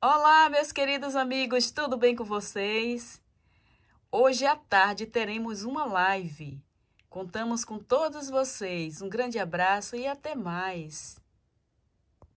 Olá, meus queridos amigos, tudo bem com vocês? Hoje à tarde teremos uma live. Contamos com todos vocês. Um grande abraço e até mais.